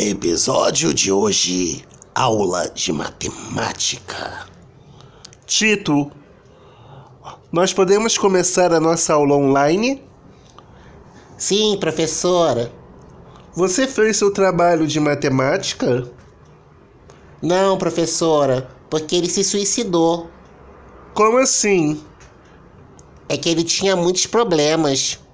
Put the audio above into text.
Episódio de hoje: aula de matemática. Tito, nós podemos começar a nossa aula online? Sim, professora. Você fez seu trabalho de matemática? Não, professora, porque ele se suicidou. Como assim? É que ele tinha muitos problemas.